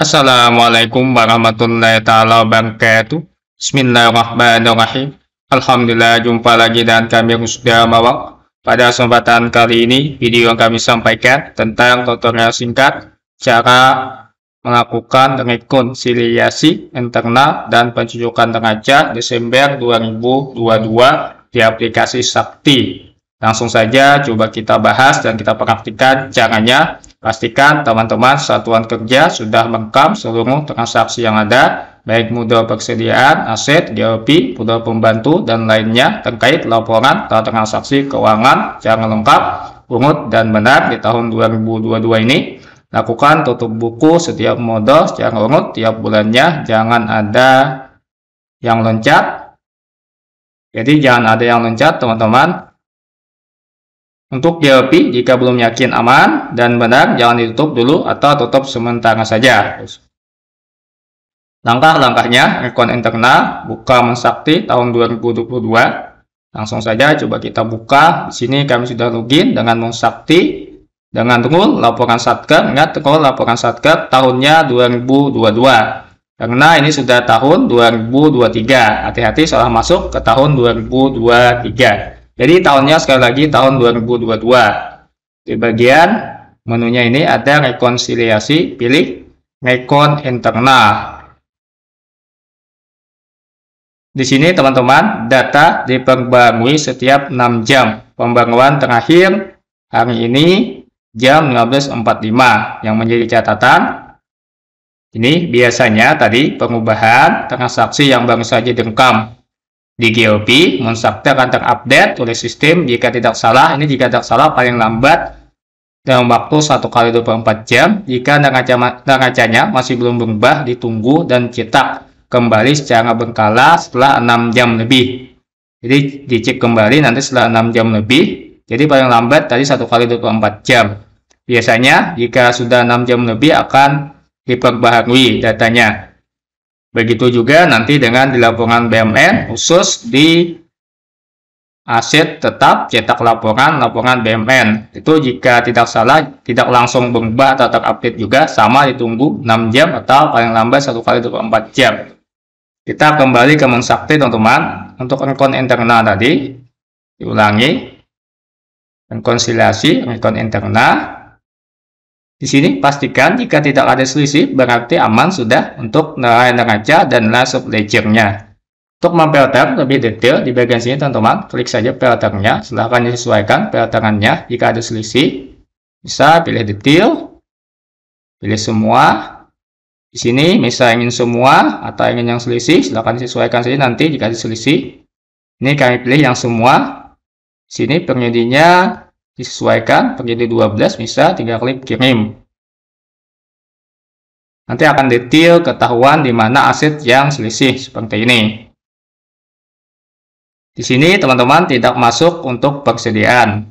Assalamualaikum warahmatullahi taala wabarakatuh. Bismillahirrahmanirrahim. Alhamdulillah jumpa lagi dan kami sudah mawak Pada kesempatan kali ini video yang kami sampaikan tentang tutorial singkat cara melakukan rekonsiliasi internal dan pencucukan neraca Desember 2022 di aplikasi Sakti. Langsung saja coba kita bahas dan kita praktikkan caranya Pastikan teman-teman satuan kerja sudah lengkap seluruh transaksi yang ada, baik modal persediaan, aset, GOP, modal pembantu, dan lainnya terkait laporan atau transaksi keuangan yang lengkap, urut, dan benar di tahun 2022 ini. Lakukan tutup buku setiap modal secara urut tiap bulannya, jangan ada yang loncat. Jadi jangan ada yang loncat teman-teman. Untuk DLP, jika belum yakin aman dan benar, jangan ditutup dulu atau tutup sementara saja. Langkah-langkahnya, rekon internal, buka mensakti tahun 2022. Langsung saja coba kita buka. Di sini kami sudah login dengan mensakti dengan tunggu laporan satker. Ingat rule laporan satker tahunnya 2022. Karena ini sudah tahun 2023. Hati-hati salah masuk ke tahun 2023. Jadi tahunnya sekali lagi tahun 2022. Di bagian menunya ini ada rekonsiliasi, pilih rekon internal. Di sini teman-teman, data diperbarui setiap 6 jam. Pembaruan terakhir hari ini jam 15.45 yang menjadi catatan. Ini biasanya tadi pengubahan transaksi yang baru saja direkam di GOP, Monsabda akan terupdate oleh sistem jika tidak salah, ini jika tidak salah paling lambat dalam waktu 1 kali 24 jam, jika neracanya masih belum berubah, ditunggu dan cetak kembali secara berkala setelah 6 jam lebih. Jadi dicek kembali nanti setelah 6 jam lebih, jadi paling lambat tadi 1 kali 24 jam. Biasanya jika sudah 6 jam lebih akan diperbaharui datanya. Begitu juga nanti dengan di laporan BMN khusus di aset tetap cetak laporan laporan BMN. Itu jika tidak salah tidak langsung berubah atau terupdate juga sama ditunggu 6 jam atau paling lambat satu kali 24 jam. Kita kembali ke Mensakti teman-teman untuk rekon internal tadi diulangi rekonsiliasi rekon internal di sini pastikan jika tidak ada selisih berarti aman sudah untuk nelayan raja dan nasib subledgernya. Untuk memfilter lebih detail di bagian sini teman-teman, klik saja filternya, silahkan disesuaikan filterannya jika ada selisih. Bisa pilih detail, pilih semua. Di sini bisa ingin semua atau ingin yang selisih, silahkan sesuaikan saja nanti jika ada selisih. Ini kami pilih yang semua. Di sini penyedia disesuaikan menjadi 12 bisa tiga klik kirim. Nanti akan detail ketahuan di mana aset yang selisih seperti ini. Di sini teman-teman tidak masuk untuk persediaan.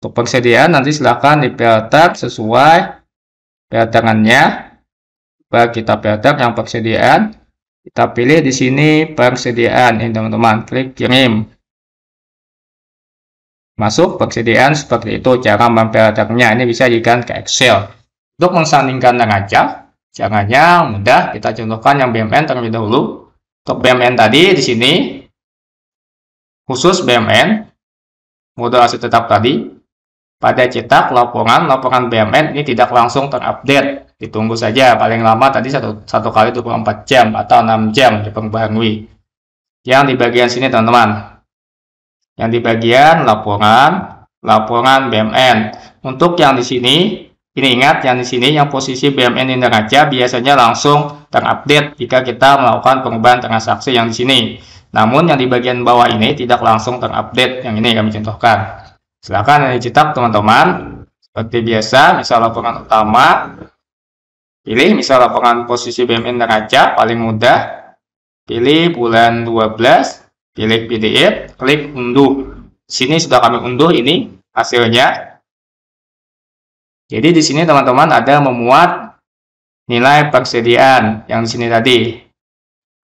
Untuk persediaan nanti silahkan di filter sesuai filterannya. bagi kita filter yang persediaan. Kita pilih di sini persediaan ini teman-teman. Klik kirim masuk persediaan seperti itu cara memperadaknya ini bisa jadikan ke Excel untuk mensandingkan neraca caranya mudah kita contohkan yang BMN terlebih dahulu untuk BMN tadi di sini khusus BMN modul aset tetap tadi pada cetak laporan laporan BMN ini tidak langsung terupdate ditunggu saja paling lama tadi satu satu kali 24 jam atau 6 jam diperbarui yang di bagian sini teman-teman yang di bagian laporan laporan BMN. Untuk yang di sini, ini ingat yang di sini yang posisi BMN ini neraca biasanya langsung terupdate jika kita melakukan perubahan transaksi yang di sini. Namun yang di bagian bawah ini tidak langsung terupdate. Yang ini kami contohkan. Silakan dicetak teman-teman. Seperti biasa, misal laporan utama, pilih misal laporan posisi BMN neraca paling mudah, pilih bulan 12, pilih PDF, klik unduh. Sini sudah kami unduh ini hasilnya. Jadi di sini teman-teman ada memuat nilai persediaan yang di sini tadi.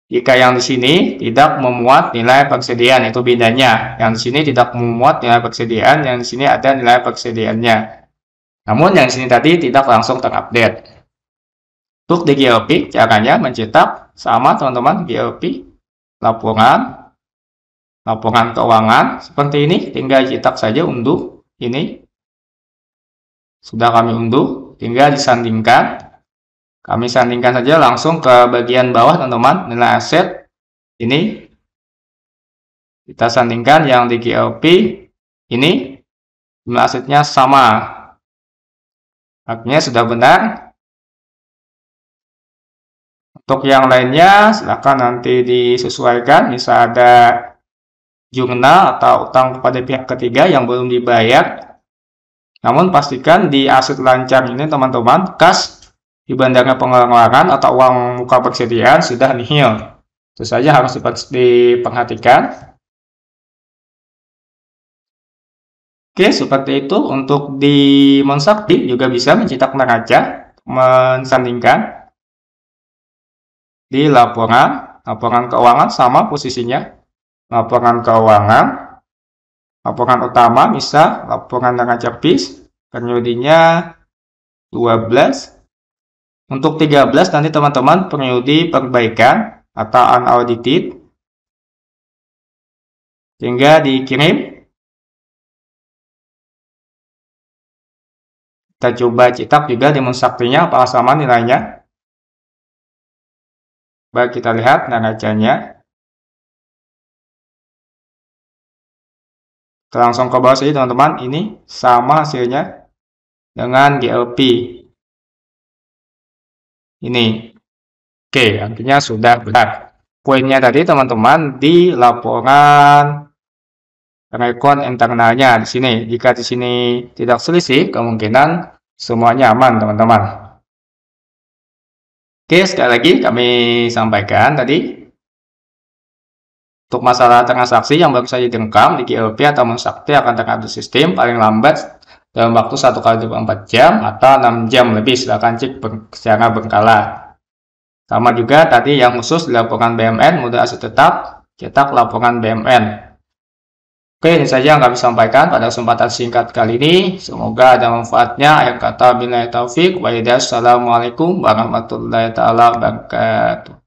Jika yang di sini tidak memuat nilai persediaan itu bedanya. Yang di sini tidak memuat nilai persediaan, yang di sini ada nilai persediaannya. Namun yang di sini tadi tidak langsung terupdate. Untuk di GLP caranya mencetak sama teman-teman GLP laporan laporan keuangan seperti ini tinggal cetak saja unduh ini sudah kami unduh tinggal disandingkan kami sandingkan saja langsung ke bagian bawah teman-teman nilai aset ini kita sandingkan yang di GLP ini nilai asetnya sama artinya sudah benar untuk yang lainnya silahkan nanti disesuaikan bisa ada jurnal atau utang kepada pihak ketiga yang belum dibayar. Namun pastikan di aset lancar ini teman-teman kas di bandara pengeluaran atau uang muka persediaan sudah nihil. Itu saja harus diperhatikan. Oke, seperti itu untuk di Monsakti juga bisa mencetak neraca, mensandingkan di laporan, laporan keuangan sama posisinya laporan keuangan, laporan utama bisa, laporan neraca bis, periodenya 12. Untuk 13 nanti teman-teman periode perbaikan atau unaudited. Sehingga dikirim. Kita coba cetak juga di saktinya apa sama nilainya. Baik kita lihat neracanya. Kita langsung ke bawah saja teman-teman. Ini sama hasilnya dengan GLP. Ini. Oke, artinya sudah benar. Poinnya tadi teman-teman di laporan rekon internalnya di sini. Jika di sini tidak selisih, kemungkinan semuanya aman teman-teman. Oke, sekali lagi kami sampaikan tadi untuk masalah transaksi yang baru saja direkam di GLP atau Mensakti akan di sistem paling lambat dalam waktu 1 kali 24 jam atau 6 jam lebih. Silahkan cek ber secara berkala. Sama juga tadi yang khusus di laporan BMN, mudah aset tetap, cetak laporan BMN. Oke, ini saja yang kami sampaikan pada kesempatan singkat kali ini. Semoga ada manfaatnya. Akhir kata, bila taufik. Wa'idah, Assalamualaikum warahmatullahi wabarakatuh.